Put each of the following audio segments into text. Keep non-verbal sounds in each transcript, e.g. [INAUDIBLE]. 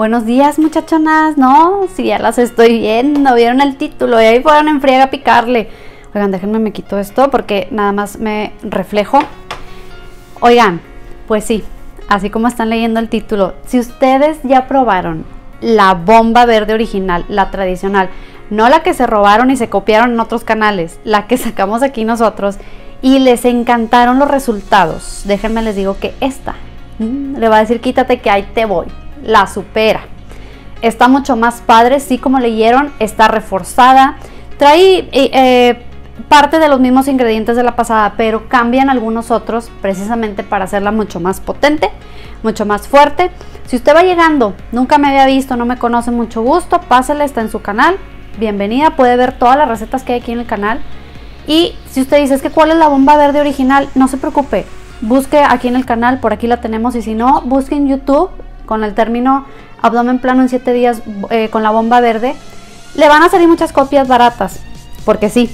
Buenos días muchachonas, no, si ya las estoy viendo, vieron el título y ahí fueron en friega a picarle. Oigan, déjenme me quito esto porque nada más me reflejo. Oigan, pues sí, así como están leyendo el título, si ustedes ya probaron la bomba verde original, la tradicional, no la que se robaron y se copiaron en otros canales, la que sacamos aquí nosotros y les encantaron los resultados, déjenme les digo que esta, mm, le va a decir quítate que ahí te voy la supera. Está mucho más padre, sí como leyeron, está reforzada. Trae eh, eh, parte de los mismos ingredientes de la pasada, pero cambian algunos otros precisamente para hacerla mucho más potente, mucho más fuerte. Si usted va llegando, nunca me había visto, no me conoce mucho gusto, pásele, está en su canal. Bienvenida, puede ver todas las recetas que hay aquí en el canal. Y si usted dice es que cuál es la bomba verde original, no se preocupe. Busque aquí en el canal, por aquí la tenemos y si no, busque en YouTube con el término abdomen plano en 7 días eh, con la bomba verde, le van a salir muchas copias baratas, porque sí,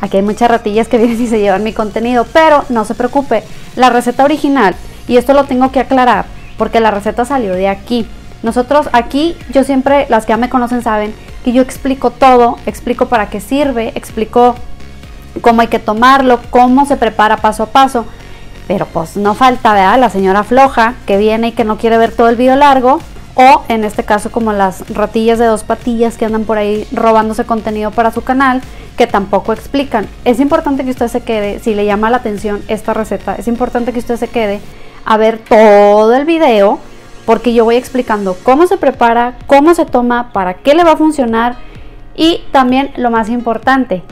aquí hay muchas ratillas que [LAUGHS] vienen y se llevan mi contenido, pero no se preocupe, la receta original, y esto lo tengo que aclarar, porque la receta salió de aquí. Nosotros aquí, yo siempre, las que ya me conocen saben que yo explico todo, explico para qué sirve, explico cómo hay que tomarlo, cómo se prepara paso a paso. Pero pues no falta, ¿verdad? La señora floja que viene y que no quiere ver todo el video largo. O en este caso como las ratillas de dos patillas que andan por ahí robándose contenido para su canal que tampoco explican. Es importante que usted se quede, si le llama la atención esta receta, es importante que usted se quede a ver todo el video porque yo voy explicando cómo se prepara, cómo se toma, para qué le va a funcionar y también lo más importante,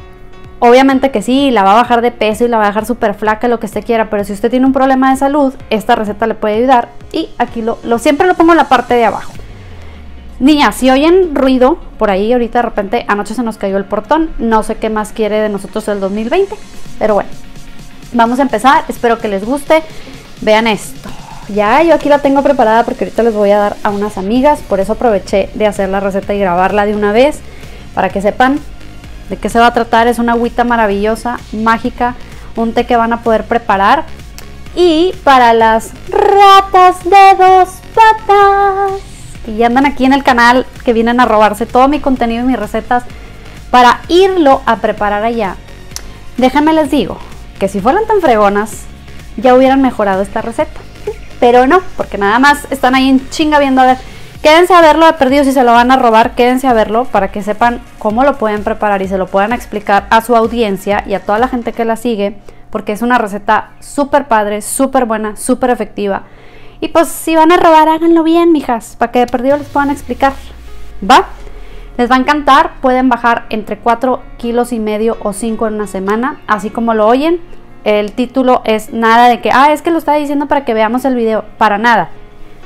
Obviamente que sí, la va a bajar de peso y la va a dejar súper flaca, lo que usted quiera, pero si usted tiene un problema de salud, esta receta le puede ayudar. Y aquí lo, siempre lo pongo en la parte de abajo. Niñas, si oyen ruido por ahí, ahorita de repente anoche se nos cayó el portón, no sé qué más quiere de nosotros el 2020, pero bueno, vamos a empezar, espero que les guste. Vean esto. Ya yo aquí la tengo preparada porque ahorita les voy a dar a unas amigas, por eso aproveché de hacer la receta y grabarla de una vez para que sepan ¿De qué se va a tratar? Es una agüita maravillosa, mágica, un té que van a poder preparar. Y para las ratas de dos patas, que ya andan aquí en el canal, que vienen a robarse todo mi contenido y mis recetas, para irlo a preparar allá, déjenme les digo que si fueran tan fregonas, ya hubieran mejorado esta receta. Pero no, porque nada más están ahí en chinga viendo a ver Quédense a verlo de perdido si se lo van a robar, quédense a verlo para que sepan cómo lo pueden preparar y se lo puedan explicar a su audiencia y a toda la gente que la sigue, porque es una receta súper padre, súper buena, súper efectiva. Y pues si van a robar, háganlo bien, mijas, para que de perdido les puedan explicar. ¿Va? Les va a encantar, pueden bajar entre 4 kilos y medio o 5 en una semana, así como lo oyen. El título es nada de que, ah, es que lo está diciendo para que veamos el video, para nada.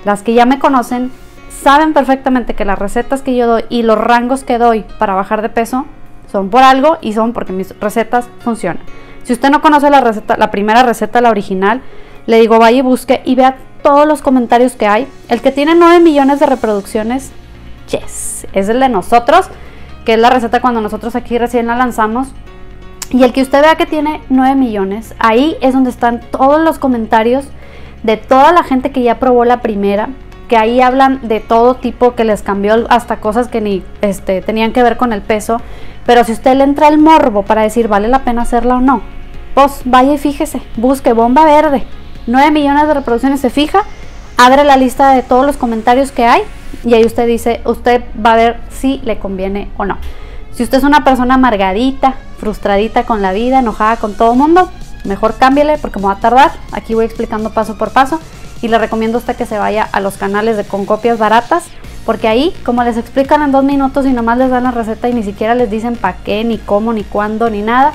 Las que ya me conocen saben perfectamente que las recetas que yo doy y los rangos que doy para bajar de peso son por algo y son porque mis recetas funcionan. Si usted no conoce la receta, la primera receta, la original, le digo vaya y busque y vea todos los comentarios que hay. El que tiene 9 millones de reproducciones, yes, es el de nosotros, que es la receta cuando nosotros aquí recién la lanzamos. Y el que usted vea que tiene 9 millones, ahí es donde están todos los comentarios de toda la gente que ya probó la primera, que ahí hablan de todo tipo, que les cambió hasta cosas que ni este, tenían que ver con el peso. Pero si usted le entra el morbo para decir vale la pena hacerla o no, pues vaya y fíjese, busque bomba verde, 9 millones de reproducciones, se fija, abre la lista de todos los comentarios que hay y ahí usted dice, usted va a ver si le conviene o no. Si usted es una persona amargadita, frustradita con la vida, enojada con todo el mundo, mejor cámbiele porque me va a tardar. Aquí voy explicando paso por paso y le recomiendo a usted que se vaya a los canales de con copias baratas porque ahí como les explican en dos minutos y nomás les dan la receta y ni siquiera les dicen para qué, ni cómo, ni cuándo, ni nada,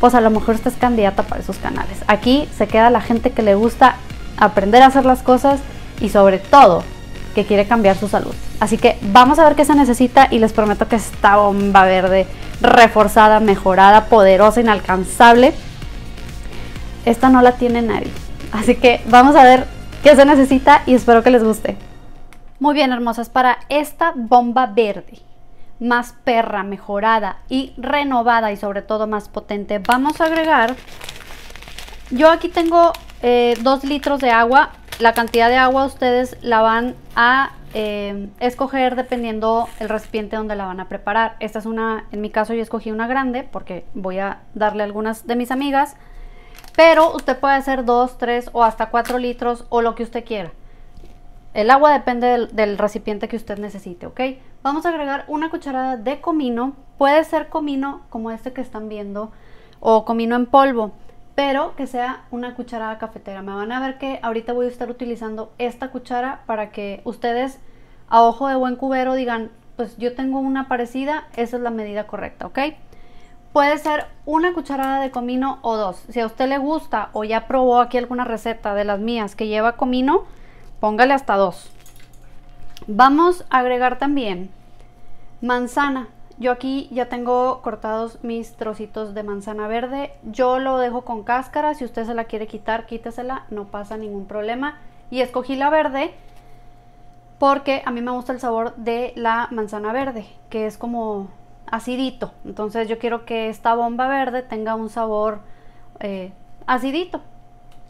pues a lo mejor usted es candidata para esos canales. Aquí se queda la gente que le gusta aprender a hacer las cosas y sobre todo que quiere cambiar su salud. Así que vamos a ver qué se necesita y les prometo que esta bomba verde reforzada, mejorada, poderosa, inalcanzable, esta no la tiene nadie. Así que vamos a ver que se necesita y espero que les guste. Muy bien, hermosas, para esta bomba verde, más perra, mejorada y renovada y sobre todo más potente, vamos a agregar... Yo aquí tengo eh, dos litros de agua. La cantidad de agua ustedes la van a eh, escoger dependiendo el recipiente donde la van a preparar. Esta es una, en mi caso yo escogí una grande porque voy a darle algunas de mis amigas pero usted puede hacer 2, 3 o hasta 4 litros o lo que usted quiera. El agua depende del, recipiente que usted necesite, ¿ok? Vamos a agregar una cucharada de comino. Puede ser comino como este que están viendo o comino en polvo, pero que sea una cucharada cafetera. Me van a ver que ahorita voy a estar utilizando esta cuchara para que ustedes a ojo de buen cubero digan, pues yo tengo una parecida, esa es la medida correcta, ¿ok? Puede ser una cucharada de comino o dos. Si a usted le gusta o ya probó aquí alguna receta de las mías que lleva comino, póngale hasta dos. Vamos a agregar también manzana. Yo aquí ya tengo cortados mis trocitos de manzana verde. Yo lo dejo con cáscara. Si usted se la quiere quitar, quítesela. No pasa ningún problema. Y escogí la verde porque a mí me gusta el sabor de la manzana verde, que es como acidito. Entonces yo quiero que esta bomba verde tenga un sabor eh, acidito.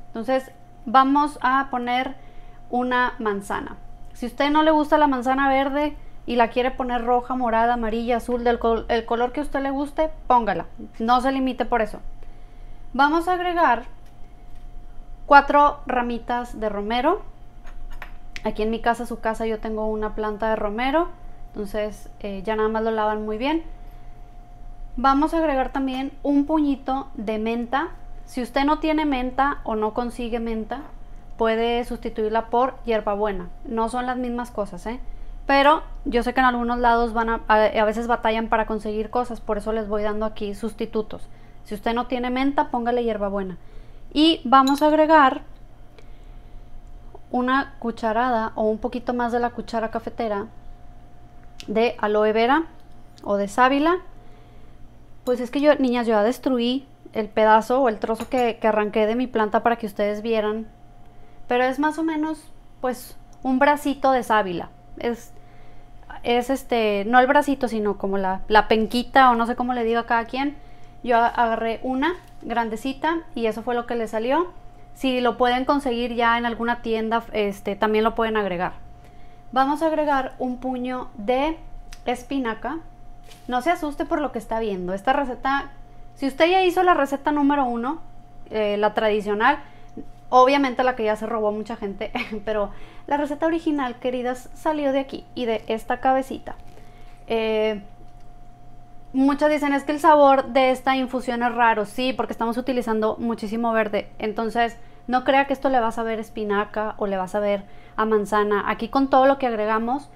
Entonces vamos a poner una manzana. Si usted no le gusta la manzana verde y la quiere poner roja, morada, amarilla, azul, del color que a usted le guste, póngala. No se limite por eso. Vamos a agregar cuatro ramitas de romero. Aquí en mi casa, su casa, yo tengo una planta de romero entonces eh, ya nada más lo lavan muy bien. Vamos a agregar también un puñito de menta. Si usted no tiene menta o no consigue menta, puede sustituirla por hierbabuena. No son las mismas cosas, ¿eh? Pero yo sé que en algunos lados van a, a, a veces batallan para conseguir cosas, por eso les voy dando aquí sustitutos. Si usted no tiene menta, póngale hierbabuena. Y vamos a agregar una cucharada o un poquito más de la cuchara cafetera de aloe vera o de sábila. Pues es que yo, niñas, yo ya destruí el pedazo o el trozo que, que arranqué de mi planta para que ustedes vieran. Pero es más o menos, pues, un bracito de sábila. Es, es este, no el bracito, sino como la, penquita o no sé cómo le digo a cada quien. Yo agarré una grandecita y eso fue lo que le salió. Si lo pueden conseguir ya en alguna tienda, este, también lo pueden agregar vamos a agregar un puño de espinaca. No se asuste por lo que está viendo. Esta receta, si usted ya hizo la receta número uno, eh, la tradicional, obviamente la que ya se robó mucha gente, [LAUGHS] pero la receta original, queridas, salió de aquí y de esta cabecita. Eh, muchas dicen es que el sabor de esta infusión es raro, sí, porque estamos utilizando muchísimo verde. Entonces, no crea que esto le va a saber espinaca o le va a saber a manzana. Aquí con todo lo que agregamos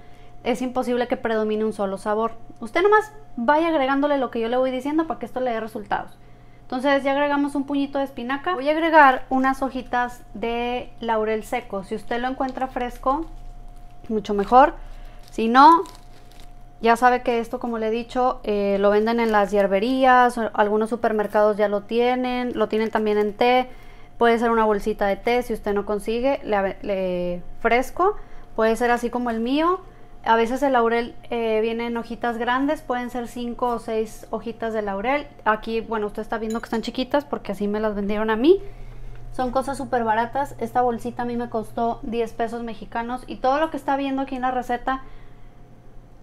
es imposible que predomine un solo sabor. Usted nomás vaya agregándole lo que yo le voy diciendo para que esto le dé resultados. Entonces ya agregamos un puñito de espinaca. Voy a agregar unas hojitas de laurel seco. Si usted lo encuentra fresco, mucho mejor. Si no, ya sabe que esto, como le he dicho, eh, lo venden en las hierberías, algunos supermercados ya lo tienen, lo tienen también en té. Puede ser una bolsita de té, si usted no consigue, le, fresco. Puede ser así como el mío. A veces el laurel eh, viene en hojitas grandes, pueden ser 5 o 6 hojitas de laurel. Aquí, bueno, usted está viendo que están chiquitas porque así me las vendieron a mí. Son cosas súper baratas. Esta bolsita a mí me costó 10 pesos mexicanos. Y todo lo que está viendo aquí en la receta,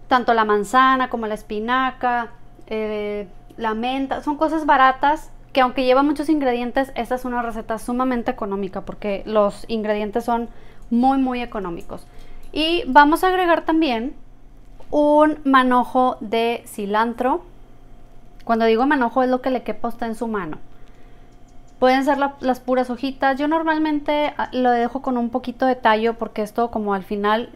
tanto la manzana como la espinaca, eh, la menta, son cosas baratas que aunque lleva muchos ingredientes, esta es una receta sumamente económica porque los ingredientes son muy muy económicos. Y vamos a agregar también un manojo de cilantro. Cuando digo manojo es lo que le quepa hasta en su mano. Pueden ser las puras hojitas. Yo normalmente ah, lo dejo con un poquito de tallo porque esto como al final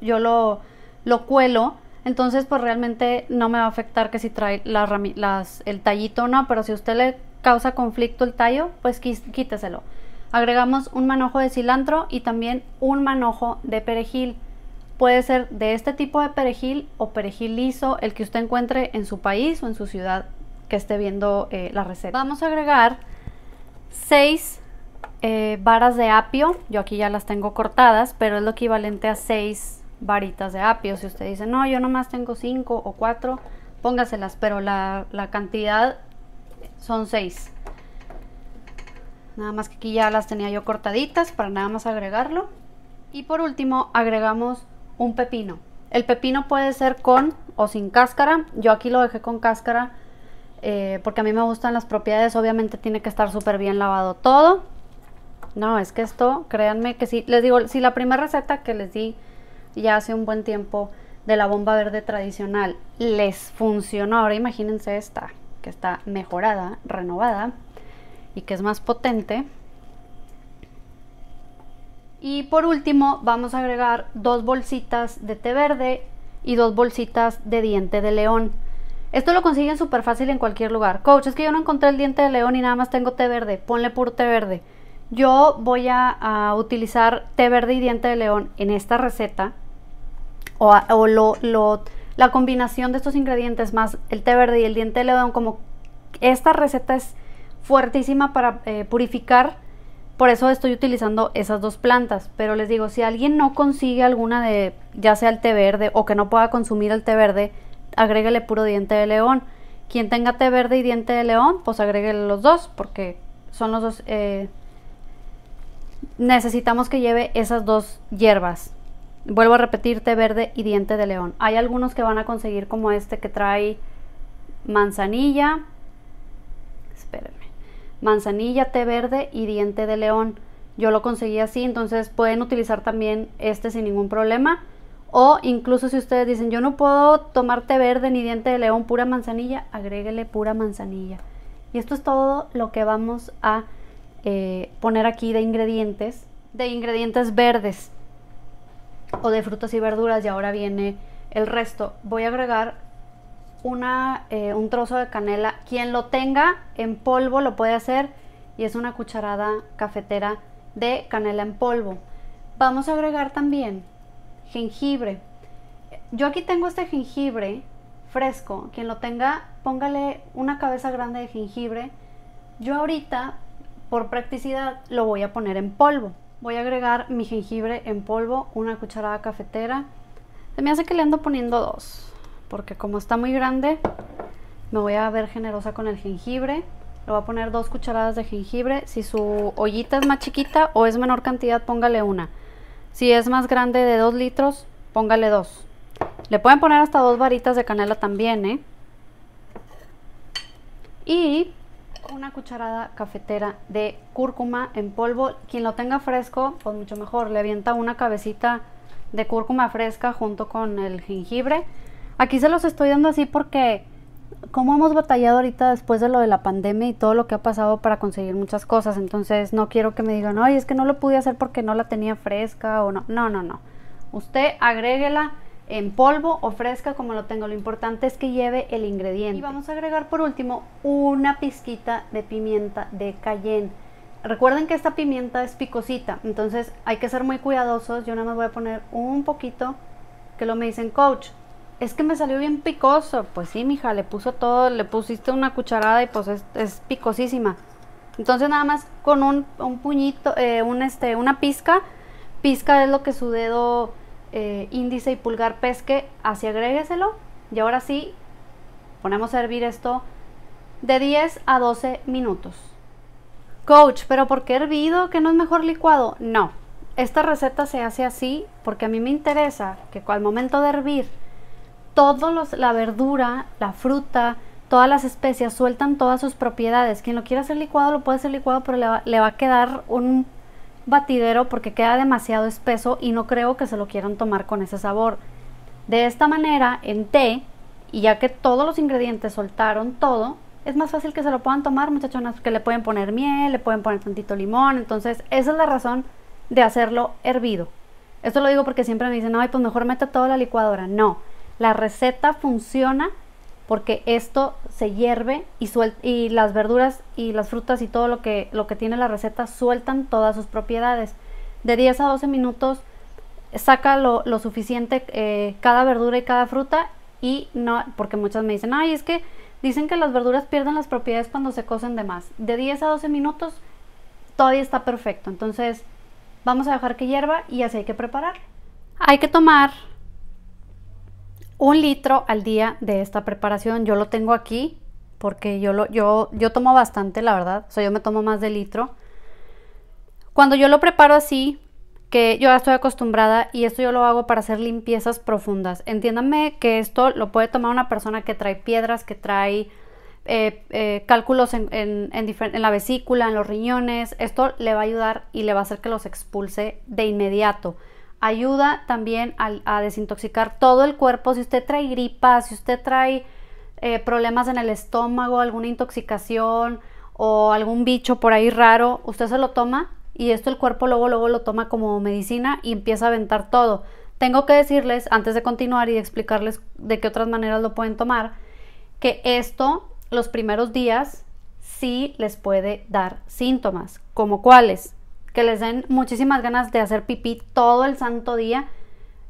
yo lo, lo cuelo. Entonces pues realmente no me va a afectar que si trae el tallito o no. Pero si usted le causa conflicto el tallo, pues quíteselo. Agregamos un manojo de cilantro y también un manojo de perejil. Puede ser de este tipo de perejil o perejil liso, el que usted encuentre en su país o en su ciudad que esté viendo eh, la receta. Vamos a agregar 6 eh, varas de apio. Yo aquí ya las tengo cortadas, pero es lo equivalente a 6 varitas de apio. Si usted dice, no, yo nomás tengo 5 o 4, póngaselas, pero la, la cantidad son seis nada más que aquí ya las tenía yo cortaditas para nada más agregarlo y por último agregamos un pepino el pepino puede ser con o sin cáscara yo aquí lo dejé con cáscara eh, porque a mí me gustan las propiedades obviamente tiene que estar súper bien lavado todo no es que esto créanme que sí les digo si la primera receta que les di ya hace un buen tiempo de la bomba verde tradicional les funcionó ahora imagínense esta que está mejorada, renovada y que es más potente. Y por último vamos a agregar dos bolsitas de té verde y dos bolsitas de diente de león. Esto lo consiguen súper fácil en cualquier lugar. Coach, es que yo no encontré el diente de león y nada más tengo té verde. Ponle puro té verde. Yo voy a, utilizar té verde y diente de león en esta receta o, o lo, lo la combinación de estos ingredientes más el té verde y el diente de león, como esta receta es fuertísima para eh, purificar, por eso estoy utilizando esas dos plantas. Pero les digo, si alguien no consigue alguna de, ya sea el té verde o que no pueda consumir el té verde, agrégale puro diente de león. Quien tenga té verde y diente de león, pues agréguele los dos, porque son los dos. Eh, necesitamos que lleve esas dos hierbas. Vuelvo a repetir, té verde y diente de león. Hay algunos que van a conseguir como este que trae manzanilla. Espérenme. Manzanilla, té verde y diente de león. Yo lo conseguí así, entonces pueden utilizar también este sin ningún problema. O incluso si ustedes dicen, yo no puedo tomar té verde ni diente de león, pura manzanilla, agréguele pura manzanilla. Y esto es todo lo que vamos a eh, poner aquí de ingredientes, de ingredientes verdes o de frutas y verduras y ahora viene el resto. Voy a agregar una, eh, un trozo de canela. Quien lo tenga en polvo lo puede hacer y es una cucharada cafetera de canela en polvo. Vamos a agregar también jengibre. Yo aquí tengo este jengibre fresco. Quien lo tenga, póngale una cabeza grande de jengibre. Yo ahorita, por practicidad, lo voy a poner en polvo. Voy a agregar mi jengibre en polvo, una cucharada cafetera. Se me hace que le ando poniendo dos, porque como está muy grande, me voy a ver generosa con el jengibre. Le voy a poner dos cucharadas de jengibre. Si su ollita es más chiquita o es menor cantidad, póngale una. Si es más grande de 2 litros, póngale dos. Le pueden poner hasta dos varitas de canela también, ¿eh? Y una cucharada cafetera de cúrcuma en polvo. Quien lo tenga fresco, pues mucho mejor. Le avienta una cabecita de cúrcuma fresca junto con el jengibre. Aquí se los estoy dando así porque como hemos batallado ahorita después de lo de la pandemia y todo lo que ha pasado para conseguir muchas cosas, entonces no quiero que me digan, ay, es que no lo pude hacer porque no la tenía fresca o no. No, no, no. Usted agréguela en polvo o fresca, como lo tengo. Lo importante es que lleve el ingrediente. Y vamos a agregar por último una pizquita de pimienta de cayenne. Recuerden que esta pimienta es picosita, entonces hay que ser muy cuidadosos. Yo nada más voy a poner un poquito, que lo me dicen, coach, es que me salió bien picoso. Pues sí, mija, le puso todo, le pusiste una cucharada y pues es, picosísima. Entonces nada más con un, puñito, eh, un este, una pizca, pizca es lo que su dedo eh, índice y pulgar pesque, así agrégueselo. Y ahora sí, ponemos a hervir esto de 10 a 12 minutos. Coach, pero ¿por qué hervido? ¿Que no es mejor licuado? No, esta receta se hace así porque a mí me interesa que al momento de hervir, todos la verdura, la fruta, todas las especias sueltan todas sus propiedades. Quien lo quiera hacer licuado lo puede hacer licuado, pero le va a quedar un batidero porque queda demasiado espeso y no creo que se lo quieran tomar con ese sabor. De esta manera, en té, y ya que todos los ingredientes soltaron todo, es más fácil que se lo puedan tomar, muchachonas, que le pueden poner miel, le pueden poner tantito limón, entonces esa es la razón de hacerlo hervido. Esto lo digo porque siempre me dicen, ay, pues mejor mete toda la licuadora. No, la receta funciona porque esto se hierve y, las verduras y las frutas y todo lo que, lo que tiene la receta sueltan todas sus propiedades. De 10 a 12 minutos saca lo, suficiente eh, cada verdura y cada fruta y no, porque muchas me dicen, ay, es que dicen que las verduras pierden las propiedades cuando se cocen de más. De 10 a 12 minutos todavía está perfecto. Entonces vamos a dejar que hierva y así hay que preparar. Hay que tomar un litro al día de esta preparación. Yo lo tengo aquí porque yo, lo, yo, tomo bastante, la verdad. O sea, yo me tomo más de litro. Cuando yo lo preparo así, que yo ya estoy acostumbrada y esto yo lo hago para hacer limpiezas profundas. Entiéndanme que esto lo puede tomar una persona que trae piedras, que trae eh, eh, cálculos en, en, la vesícula, en los riñones. Esto le va a ayudar y le va a hacer que los expulse de inmediato ayuda también a, desintoxicar todo el cuerpo. Si usted trae gripa, si usted trae eh, problemas en el estómago, alguna intoxicación o algún bicho por ahí raro, usted se lo toma y esto el cuerpo luego, luego lo toma como medicina y empieza a aventar todo. Tengo que decirles, antes de continuar y explicarles de qué otras maneras lo pueden tomar, que esto los primeros días sí les puede dar síntomas, como cuáles que les den muchísimas ganas de hacer pipí todo el santo día.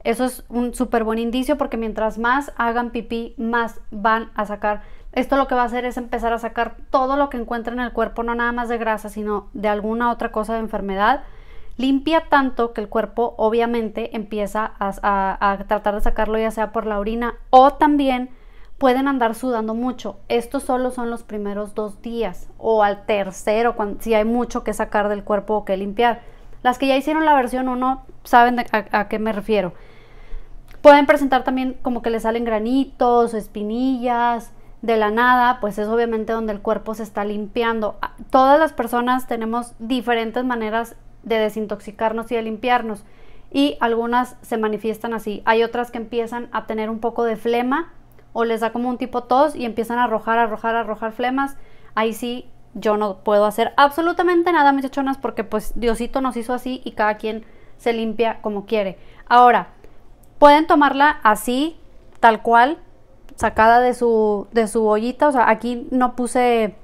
Eso es un súper buen indicio porque mientras más hagan pipí, más van a sacar. Esto lo que va a hacer es empezar a sacar todo lo que encuentren en el cuerpo, no nada más de grasa, sino de alguna otra cosa de enfermedad. Limpia tanto que el cuerpo obviamente empieza a, a tratar de sacarlo ya sea por la orina o también pueden andar sudando mucho. Estos solo son los primeros dos días o al tercero, si hay mucho que sacar del cuerpo o que limpiar. Las que ya hicieron la versión 1 saben a, qué me refiero. Pueden presentar también como que le salen granitos o espinillas de la nada, pues es obviamente donde el cuerpo se está limpiando. Ah, todas las personas tenemos diferentes maneras de desintoxicarnos y de limpiarnos y algunas se manifiestan así. Hay otras que empiezan a tener un poco de flema o les da como un tipo tos y empiezan a arrojar, arrojar, arrojar flemas, ahí sí yo no puedo hacer absolutamente nada, muchachonas, porque pues Diosito nos hizo así y cada quien se limpia como quiere. Ahora, pueden tomarla así, tal cual, sacada de su, de su ollita, o sea, aquí no puse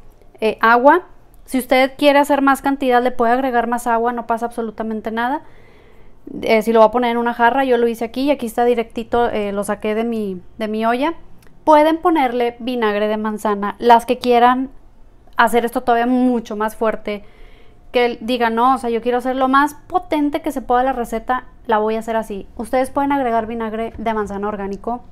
eh, agua. Si usted quiere hacer más cantidad, le puede agregar más agua, no pasa absolutamente nada. Eh, si lo va a poner en una jarra, yo lo hice aquí y aquí está directito, eh, lo saqué de mi, de mi olla pueden ponerle vinagre de manzana. Las que quieran hacer esto todavía mucho más fuerte, que digan, no, o sea, yo quiero hacer lo más potente que se pueda la receta, la voy a hacer así. Ustedes pueden agregar vinagre de manzana orgánico,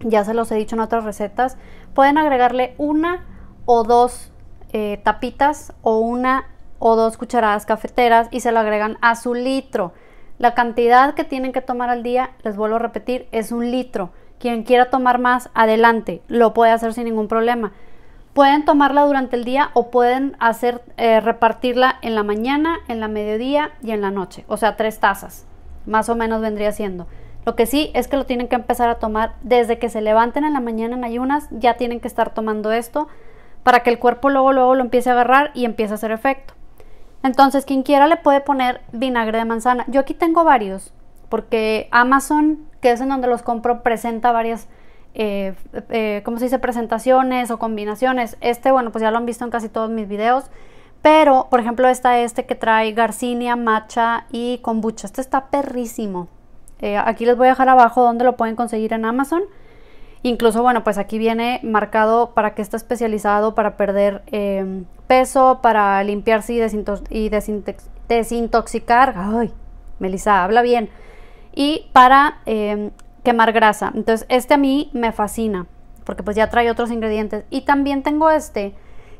ya se los he dicho en otras recetas. Pueden agregarle una o dos eh, tapitas o una o dos cucharadas cafeteras y se lo agregan a su litro. La cantidad que tienen que tomar al día, les vuelvo a repetir, es un litro. Quien quiera tomar más, adelante, lo puede hacer sin ningún problema. Pueden tomarla durante el día o pueden hacer eh, repartirla en la mañana, en la mediodía y en la noche. O sea, tres tazas, más o menos vendría siendo. Lo que sí es que lo tienen que empezar a tomar desde que se levanten en la mañana en ayunas, ya tienen que estar tomando esto para que el cuerpo luego luego lo empiece a agarrar y empiece a hacer efecto. Entonces, quien quiera le puede poner vinagre de manzana. Yo aquí tengo varios porque Amazon, que es en donde los compro, presenta varias, eh, eh, ¿cómo se dice?, presentaciones o combinaciones. Este, bueno, pues ya lo han visto en casi todos mis videos. Pero, por ejemplo, está este que trae Garcinia, Matcha y Kombucha. Este está perrísimo. Eh, aquí les voy a dejar abajo dónde lo pueden conseguir en Amazon. Incluso, bueno, pues aquí viene marcado para que está especializado para perder em, peso, para limpiarse y, desintoxicar. Ay, Melissa, habla bien y para em, quemar grasa. Entonces este a mí me fascina porque pues ya trae otros ingredientes. Y también tengo este,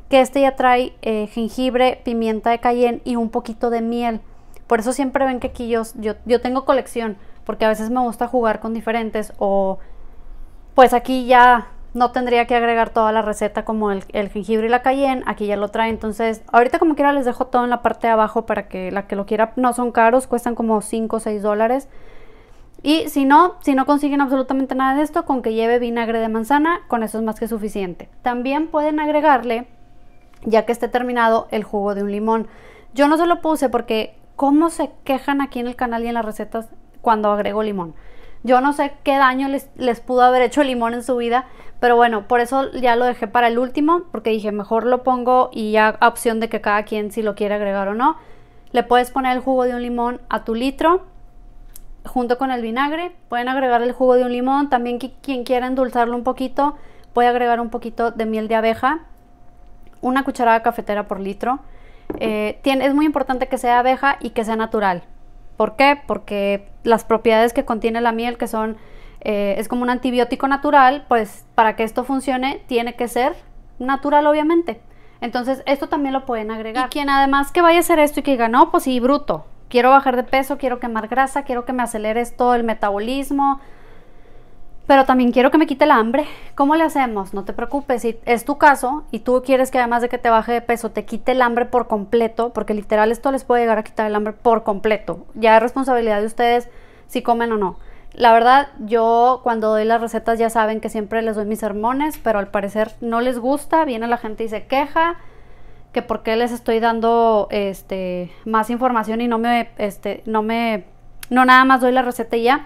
que este ya trae eh, jengibre, pimienta de cayenne y un poquito de miel. Por eso siempre ven que aquí yo, yo, tengo colección, porque a veces me gusta jugar con diferentes o pues aquí ya no tendría que agregar toda la receta como el, el, jengibre y la cayenne, aquí ya lo trae, entonces ahorita como quiera les dejo todo en la parte de abajo para que la que lo quiera, no son caros, cuestan como 5 o 6 dólares, y si no, si no consiguen absolutamente nada de esto, con que lleve vinagre de manzana, con eso es más que suficiente. También pueden agregarle, ya que esté terminado, el jugo de un limón. Yo no se lo puse porque cómo se quejan aquí en el canal y en las recetas cuando agrego limón. Yo no sé qué daño les, les, pudo haber hecho el limón en su vida, pero bueno, por eso ya lo dejé para el último, porque dije, mejor lo pongo y ya opción de que cada quien si lo quiere agregar o no. Le puedes poner el jugo de un limón a tu litro junto con el vinagre. Pueden agregar el jugo de un limón. También quien quiera endulzarlo un poquito puede agregar un poquito de miel de abeja. Una cucharada cafetera por litro. Eh, es muy importante que sea abeja y que sea natural. ¿Por qué? Porque las propiedades que contiene la miel, que son, eh, es como un antibiótico natural, pues para que esto funcione tiene que ser natural, obviamente. Entonces, esto también lo pueden agregar. Y quien además que vaya a hacer esto y que diga, no, pues sí, bruto, quiero bajar de peso, quiero quemar grasa, quiero que me aceleres todo el metabolismo, pero también quiero que me quite el hambre. ¿Cómo le hacemos? No te preocupes, si es tu caso y tú quieres que además de que te baje de peso, te quite el hambre por completo, porque literal esto les puede llegar a quitar el hambre por completo. Ya es responsabilidad de ustedes si comen o no. La verdad, yo cuando doy las recetas ya saben que siempre les doy mis sermones, pero al parecer no les gusta, viene la gente y se queja que por qué les estoy dando este, más información y no me, este, no me, no nada más doy la receta y ya.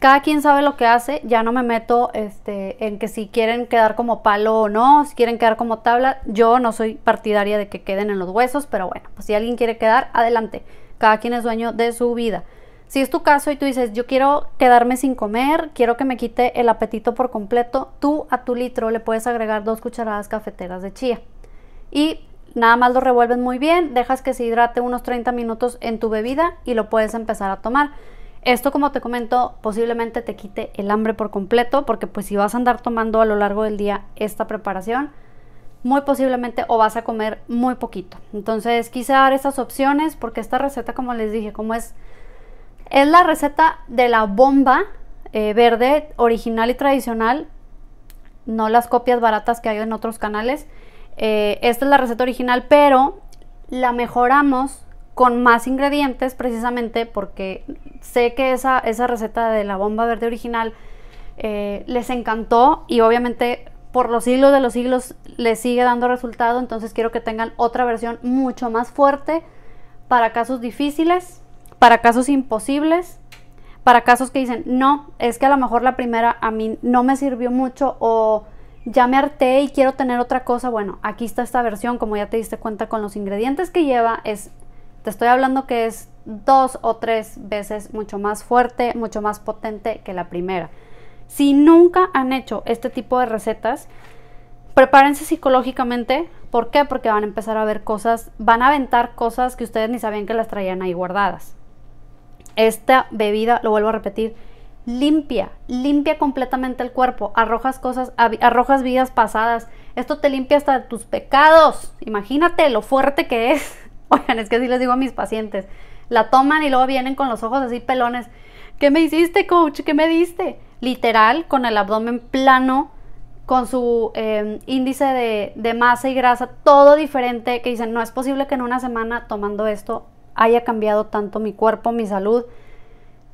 Cada quien sabe lo que hace, ya no me meto este, en que si quieren quedar como palo o no, si quieren quedar como tabla, yo no soy partidaria de que queden en los huesos, pero bueno, pues si alguien quiere quedar, adelante, cada quien es dueño de su vida. Si es tu caso y tú dices, yo quiero quedarme sin comer, quiero que me quite el apetito por completo, tú a tu litro le puedes agregar dos cucharadas cafeteras de chía. Y Nada más lo revuelves muy bien, dejas que se hidrate unos 30 minutos en tu bebida y lo puedes empezar a tomar. Esto, como te comento, posiblemente te quite el hambre por completo, porque pues si vas a andar tomando a lo largo del día esta preparación, muy posiblemente o vas a comer muy poquito. Entonces quise dar esas opciones porque esta receta, como les dije, como es, es la receta de la bomba eh, verde original y tradicional, no las copias baratas que hay en otros canales. Eh, esta es la receta original, pero la mejoramos con más ingredientes precisamente porque sé que esa, esa receta de la bomba verde original eh, les encantó y obviamente por los siglos de los siglos les sigue dando resultado, entonces quiero que tengan otra versión mucho más fuerte para casos difíciles, para casos imposibles, para casos que dicen, no, es que a lo mejor la primera a mí no me sirvió mucho o ya me harté y quiero tener otra cosa, bueno, aquí está esta versión, como ya te diste cuenta con los ingredientes que lleva, es, te estoy hablando que es dos o tres veces mucho más fuerte, mucho más potente que la primera. Si nunca han hecho este tipo de recetas, prepárense psicológicamente. ¿Por qué? Porque van a empezar a ver cosas, van a aventar cosas que ustedes ni sabían que las traían ahí guardadas. Esta bebida, lo vuelvo a repetir, limpia, limpia completamente el cuerpo, arrojas cosas, arrojas vidas pasadas. Esto te limpia hasta tus pecados. Imagínate lo fuerte que es. [LAUGHS] Oigan, es que así les digo a mis pacientes. La toman y luego vienen con los ojos así pelones. ¿Qué me hiciste, coach? ¿Qué me diste? Literal, con el abdomen plano, con su em, índice de masa y grasa, todo diferente, que dicen, no es posible que en una semana tomando esto haya cambiado tanto mi cuerpo, mi salud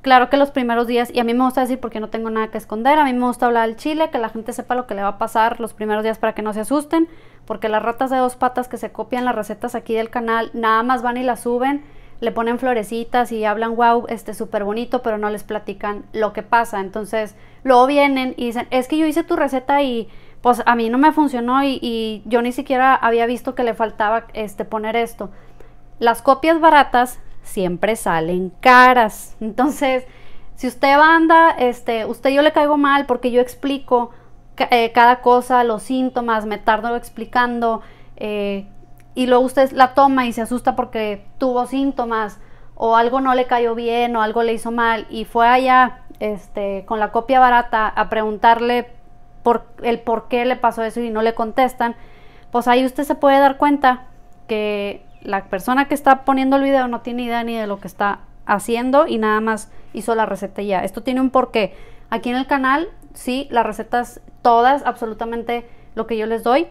Claro que los primeros días, y a mí me gusta decir porque no tengo nada que esconder, a mí me gusta hablar al chile, que la gente sepa lo que le va a pasar los primeros días para que no se asusten, porque las ratas de dos patas que se copian las recetas aquí del canal, nada más van y las suben, le ponen florecitas y hablan, wow, este súper bonito, pero no les platican lo que pasa. Entonces, luego vienen y dicen, es que yo hice tu receta y pues a mí no me funcionó y, yo ni siquiera había visto que le faltaba este, poner esto. Las copias baratas siempre salen caras. Entonces, si usted anda, este, usted yo le caigo mal porque yo explico eh, cada cosa, los síntomas, me tardo explicando eh, y luego usted la toma y se asusta porque tuvo síntomas o algo no le cayó bien o algo le hizo mal y fue allá este, con la copia barata a preguntarle por el por qué le pasó eso y no le contestan, pues ahí usted se puede dar cuenta que la persona que está poniendo el video no tiene idea ni de lo que está haciendo y nada más hizo la receta ya. Esto tiene un porqué. Aquí en el canal, sí, las recetas todas, absolutamente lo que yo les doy,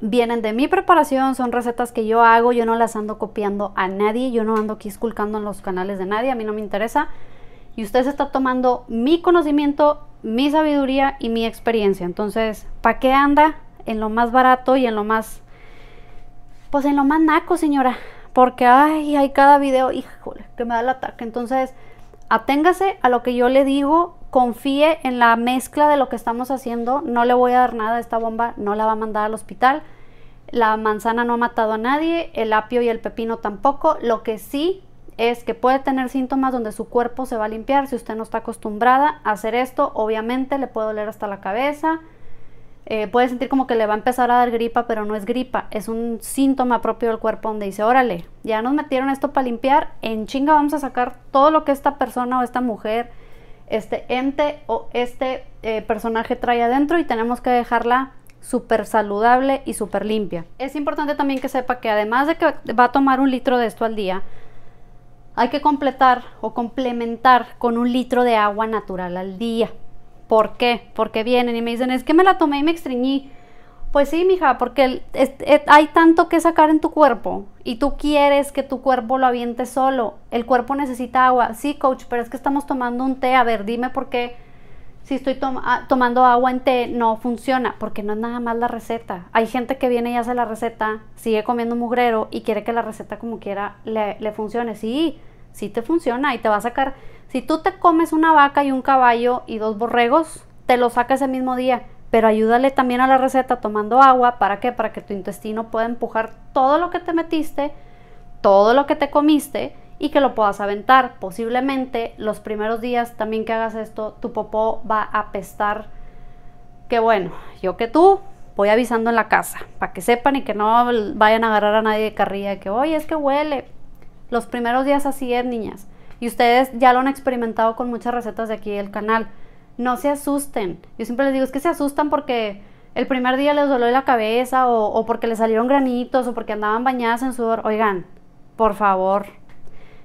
vienen de mi preparación, son recetas que yo hago, yo no las ando copiando a nadie, yo no ando aquí esculcando en los canales de nadie, a mí no me interesa. Y usted se está tomando mi conocimiento, mi sabiduría y mi experiencia. Entonces, ¿para qué anda en lo más barato y en lo más pues en lo más naco, señora. Porque hay cada video, híjole, que me da el ataque. Entonces, aténgase a lo que yo le digo, confíe en la mezcla de lo que estamos haciendo. No le voy a dar nada a esta bomba, no la va a mandar al hospital. La manzana no ha matado a nadie, el apio y el pepino tampoco. Lo que sí es que puede tener síntomas donde su cuerpo se va a limpiar. Si usted no está acostumbrada a hacer esto, obviamente le puede doler hasta la cabeza, eh, puede sentir como que le va a empezar a dar gripa, pero no es gripa, es un síntoma propio del cuerpo donde dice, órale, ya nos metieron esto para limpiar, en chinga vamos a sacar todo lo que esta persona o esta mujer, este ente o este eh, personaje trae adentro y tenemos que dejarla súper saludable y súper limpia. Es importante también que sepa que además de que va a tomar un litro de esto al día, hay que completar o complementar con un litro de agua natural al día. ¿Por qué? Porque vienen y me dicen, es que me la tomé y me extrañí. Pues sí, mija, porque hay tanto que sacar en tu cuerpo y tú quieres que tu cuerpo lo aviente solo. El cuerpo necesita agua. Sí, coach, pero es que estamos tomando un té. A ver, dime por qué si estoy ah, tomando agua en té no funciona, porque no es nada más la receta. Hay gente que viene y hace la receta, sigue comiendo mugrero y quiere que la receta como quiera le, le funcione. Sí, sí te funciona y te va a sacar si tú te comes una vaca y un caballo y dos borregos, te lo saca ese mismo día. Pero ayúdale también a la receta tomando agua. ¿Para qué? Para que tu intestino pueda empujar todo lo que te metiste, todo lo que te comiste y que lo puedas aventar. Posiblemente los primeros días también que hagas esto, tu popó va a apestar. Que bueno, yo que tú voy avisando en la casa para que sepan y que no vayan a agarrar a nadie de carrilla de que, oye, es que huele. Los primeros días así es, niñas. Y ustedes ya lo han experimentado con muchas recetas de aquí del canal. No se asusten. Yo siempre les digo, es que se asustan porque el primer día les dolió la cabeza o, porque les salieron granitos o porque andaban bañadas en sudor. Oigan, por favor.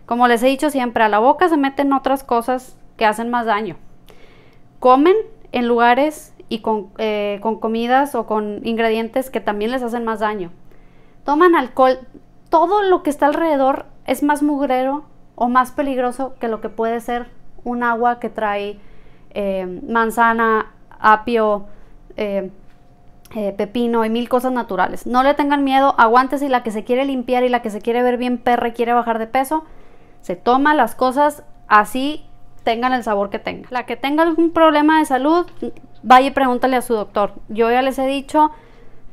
Como les he dicho siempre, a la boca se meten otras cosas que hacen más daño. Comen en lugares y con, eh, con, comidas o con ingredientes que también les hacen más daño. Toman alcohol, todo lo que está alrededor es más mugrero o más peligroso que lo que puede ser un agua que trae eh, manzana, apio, eh, eh, pepino y mil cosas naturales. No le tengan miedo, aguántese y la que se quiere limpiar y la que se quiere ver bien perra y quiere bajar de peso, se toma las cosas así tengan el sabor que tengan. La que tenga algún problema de salud, vaya y pregúntale a su doctor. Yo ya les he dicho,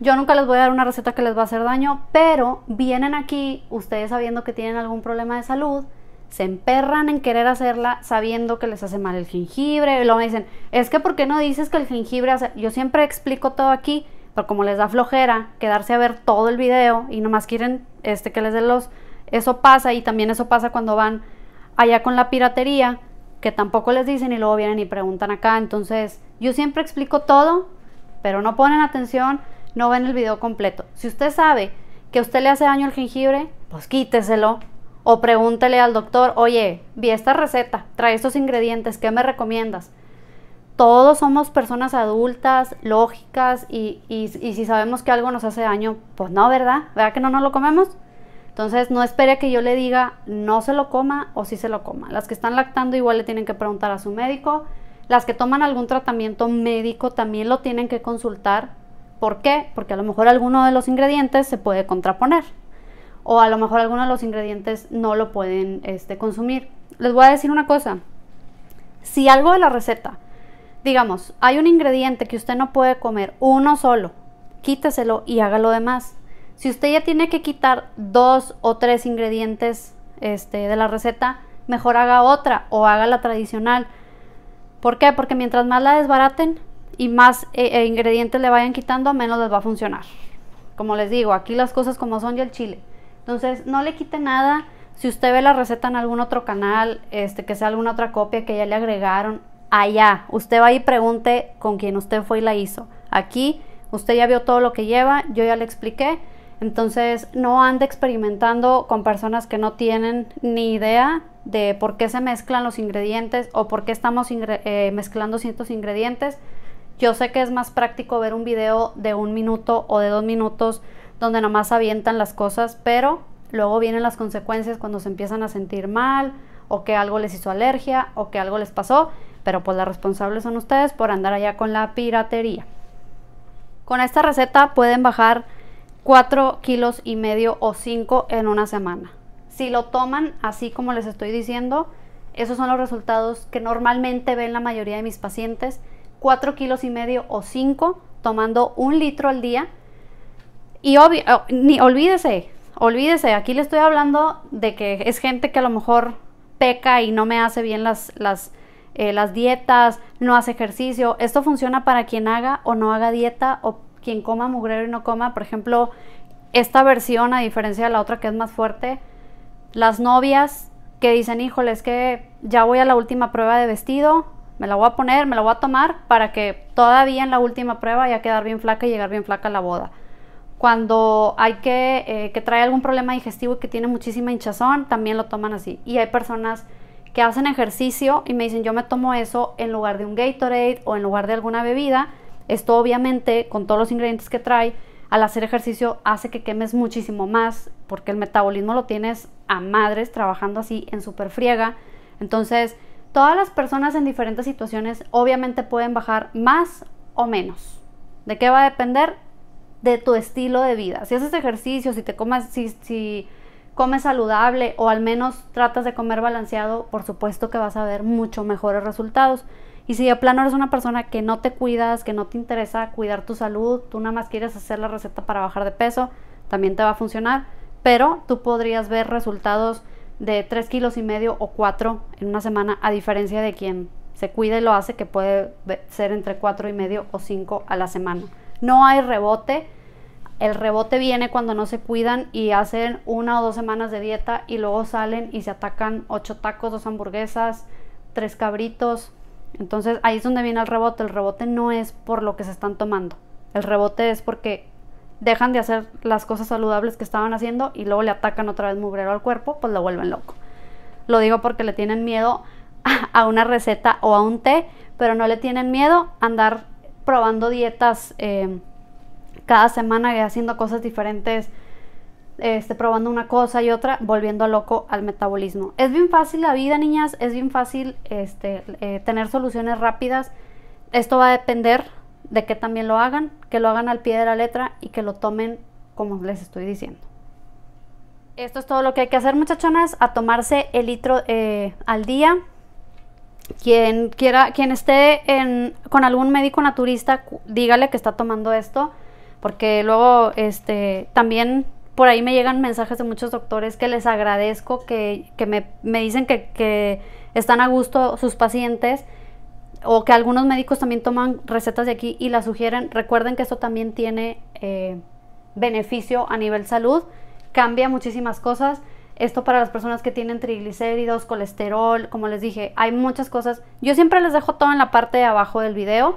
yo nunca les voy a dar una receta que les va a hacer daño, pero vienen aquí ustedes sabiendo que tienen algún problema de salud, se emperran en querer hacerla sabiendo que les hace mal el jengibre. Y luego me dicen, es que ¿por qué no dices que el jengibre hace? Yo siempre explico todo aquí, pero como les da flojera quedarse a ver todo el video y nomás quieren este que les dé los... Eso pasa y también eso pasa cuando van allá con la piratería, que tampoco les dicen y luego vienen y preguntan acá. Entonces, yo siempre explico todo, pero no ponen atención, no ven el video completo. Si usted sabe que a usted le hace daño el jengibre, pues quíteselo o pregúntele al doctor, oye, vi esta receta, trae estos ingredientes, ¿qué me recomiendas? Todos somos personas adultas, lógicas, y, si sabemos que algo nos hace daño, pues no, ¿verdad? ¿Verdad que no nos lo comemos? Entonces no espere que yo le diga no se lo coma o sí se lo coma. Las que están lactando igual le tienen que preguntar a su médico. Las que toman algún tratamiento médico también lo tienen que consultar. ¿Por qué? Porque a lo mejor alguno de los ingredientes se puede contraponer o a lo mejor algunos de los ingredientes no lo pueden este, consumir. Les voy a decir una cosa, si algo de la receta, digamos, hay un ingrediente que usted no puede comer uno solo, quíteselo y haga lo demás. Si usted ya tiene que quitar dos o tres ingredientes este, de la receta, mejor haga otra o haga la tradicional. ¿Por qué? Porque mientras más la desbaraten y más eh, eh, ingredientes le vayan quitando, menos les va a funcionar. Como les digo, aquí las cosas como son ya el chile. Entonces, no le quite nada. Si usted ve la receta en algún otro canal, este, que sea alguna otra copia que ya le agregaron, allá. Usted va y pregunte con quién usted fue y la hizo. Aquí, usted ya vio todo lo que lleva, yo ya le expliqué. Entonces, no ande experimentando con personas que no tienen ni idea de por qué se mezclan los ingredientes o por qué estamos eh, mezclando ciertos ingredientes. Yo sé que es más práctico ver un video de un minuto o de dos minutos donde más avientan las cosas, pero luego vienen las consecuencias cuando se empiezan a sentir mal o que algo les hizo alergia o que algo les pasó, pero pues las responsables son ustedes por andar allá con la piratería. Con esta receta pueden bajar 4 kilos y medio o 5 en una semana. Si lo toman así como les estoy diciendo, esos son los resultados que normalmente ven la mayoría de mis pacientes. 4 kilos y medio o 5 tomando un litro al día y obvio, oh, ni, olvídese, olvídese, aquí le estoy hablando de que es gente que a lo mejor peca y no me hace bien las, las, eh, las dietas, no hace ejercicio. Esto funciona para quien haga o no haga dieta o quien coma mugrero y no coma. Por ejemplo, esta versión, a diferencia de la otra que es más fuerte, las novias que dicen, híjole, es que ya voy a la última prueba de vestido, me la voy a poner, me la voy a tomar para que todavía en la última prueba ya quedar bien flaca y llegar bien flaca a la boda. Cuando hay que, eh, que trae algún problema digestivo y que tiene muchísima hinchazón, también lo toman así. Y hay personas que hacen ejercicio y me dicen, yo me tomo eso en lugar de un Gatorade o en lugar de alguna bebida. Esto obviamente, con todos los ingredientes que trae, al hacer ejercicio hace que quemes muchísimo más, porque el metabolismo lo tienes a madres trabajando así en super friega. Entonces, todas las personas en diferentes situaciones obviamente pueden bajar más o menos. ¿De qué va a depender? de tu estilo de vida. Si haces ejercicio, si te comes, si, comes saludable o al menos tratas de comer balanceado, por supuesto que vas a ver mucho mejores resultados. Y si de plano eres una persona que no te cuidas, que no te interesa cuidar tu salud, tú nada más quieres hacer la receta para bajar de peso, también te va a funcionar, pero tú podrías ver resultados de 3 kilos y medio o 4 en una semana, a diferencia de quien se cuida y lo hace, que puede ser entre 4 y medio o 5 a la semana no hay rebote. El rebote viene cuando no se cuidan y hacen una o dos semanas de dieta y luego salen y se atacan ocho tacos, dos hamburguesas, tres cabritos. Entonces ahí es donde viene el rebote. El rebote no es por lo que se están tomando. El rebote es porque dejan de hacer las cosas saludables que estaban haciendo y luego le atacan otra vez mugrero al cuerpo, pues lo vuelven loco. Lo digo porque le tienen miedo [LAUGHS] a una receta o a un té, pero no le tienen miedo a andar probando dietas eh, cada semana, haciendo cosas diferentes, este, probando una cosa y otra, volviendo loco al metabolismo. Es bien fácil la vida, niñas, es bien fácil este, eh, tener soluciones rápidas. Esto va a depender de que también lo hagan, que lo hagan al pie de la letra y que lo tomen como les estoy diciendo. Esto es todo lo que hay que hacer, muchachonas, a tomarse el litro eh, al día quien quiera, quien esté con algún médico naturista, dígale que está tomando esto, porque luego este, también por ahí me llegan mensajes de muchos doctores que les agradezco, que, me, dicen que, están a gusto sus pacientes, o que algunos médicos también toman recetas de aquí y las sugieren. Recuerden que esto también tiene eh, beneficio a nivel salud, cambia muchísimas cosas esto para las personas que tienen triglicéridos, colesterol, como les dije, hay muchas cosas. Yo siempre les dejo todo en la parte de abajo del video.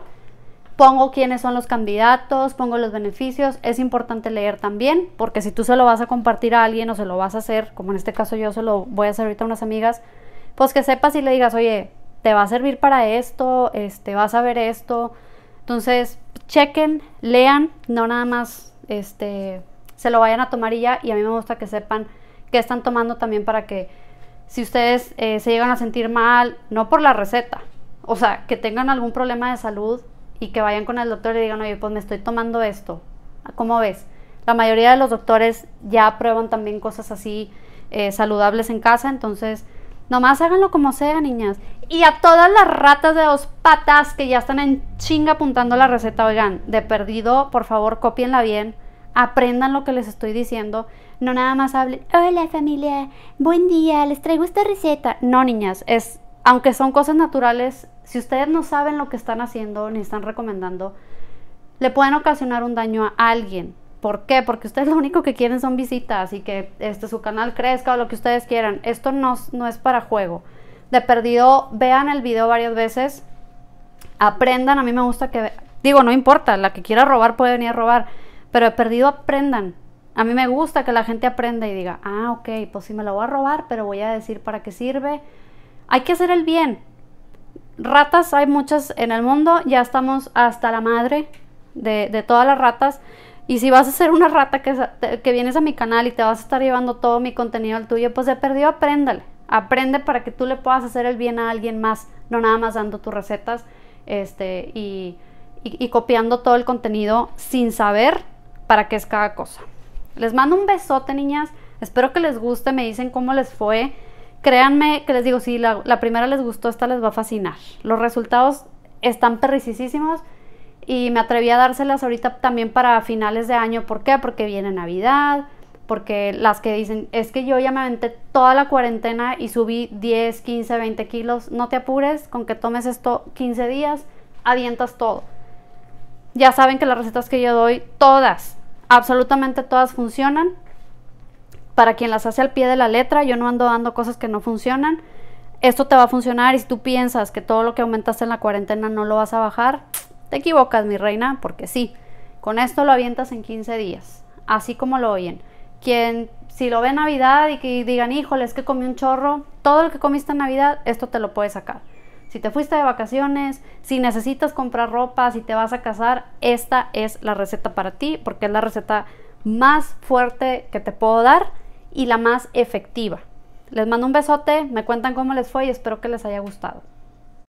Pongo quiénes son los candidatos, pongo los beneficios. Es importante leer también, porque si tú se lo vas a compartir a alguien o se lo vas a hacer, como en este caso yo se lo voy a hacer ahorita a unas amigas, pues que sepas y le digas, oye, te va a servir para esto, este, vas a ver esto. Entonces, chequen, lean, no nada más este, se lo vayan a tomar y ya. Y a mí me gusta que sepan que están tomando también para que si ustedes eh, se llegan a sentir mal, no por la receta, o sea, que tengan algún problema de salud y que vayan con el doctor y digan, oye, pues me estoy tomando esto, ah, ¿cómo ves? La mayoría de los doctores ya prueban también cosas así eh, saludables en casa, entonces nomás háganlo como sea, niñas. Y a todas las ratas de dos patas que ya están en chinga apuntando la receta, oigan, de perdido, por favor, copienla bien aprendan lo que les estoy diciendo. No nada más hablen, hola familia, buen día, les traigo esta receta. No, niñas, es, aunque son cosas naturales, si ustedes no saben lo que están haciendo ni están recomendando, le pueden ocasionar un daño a alguien. ¿Por qué? Porque ustedes lo único que quieren son visitas y que este, su canal crezca o lo que ustedes quieran. Esto no, no es para juego. De perdido, vean el video varias veces, aprendan. A mí me gusta que, digo, no importa, la que quiera robar puede venir a robar pero he perdido aprendan. A mí me gusta que la gente aprenda y diga, ah, ok, pues sí me la voy a robar, pero voy a decir para qué sirve. Hay que hacer el bien. Ratas hay muchas en el mundo, ya estamos hasta la madre de, todas las ratas. Y si vas a ser una rata que, que, vienes a mi canal y te vas a estar llevando todo mi contenido al tuyo, pues he perdido apréndale. Aprende para que tú le puedas hacer el bien a alguien más, no nada más dando tus recetas este, y copiando todo el contenido sin saber para qué es cada cosa. Les mando un besote, niñas. Espero que les guste, me dicen cómo les fue. Créanme que les digo, si la, primera les gustó, esta les va a fascinar. Los resultados están perricisísimos y me atreví a dárselas ahorita también para finales de año. ¿Por qué? Porque viene Navidad, porque las que dicen, es que yo ya me aventé toda la cuarentena y subí 10, 15, 20 kilos. No te apures con que tomes esto 15 días, adientas todo. Ya saben que las recetas que yo doy, todas, absolutamente todas funcionan. Para quien las hace al pie de la letra, yo no ando dando cosas que no funcionan. Esto te va a funcionar y si tú piensas que todo lo que aumentaste en la cuarentena no lo vas a bajar, te equivocas, mi reina, porque sí. Con esto lo avientas en 15 días, así como lo oyen. Quien, si lo ve Navidad y que digan, híjole, es que comí un chorro, todo lo que comiste en Navidad, esto te lo puede sacar si te fuiste de vacaciones, si necesitas comprar ropa, si te vas a casar, esta es la receta para ti porque es la receta más fuerte que te puedo dar y la más efectiva. Les mando un besote, me cuentan cómo les fue y espero que les haya gustado.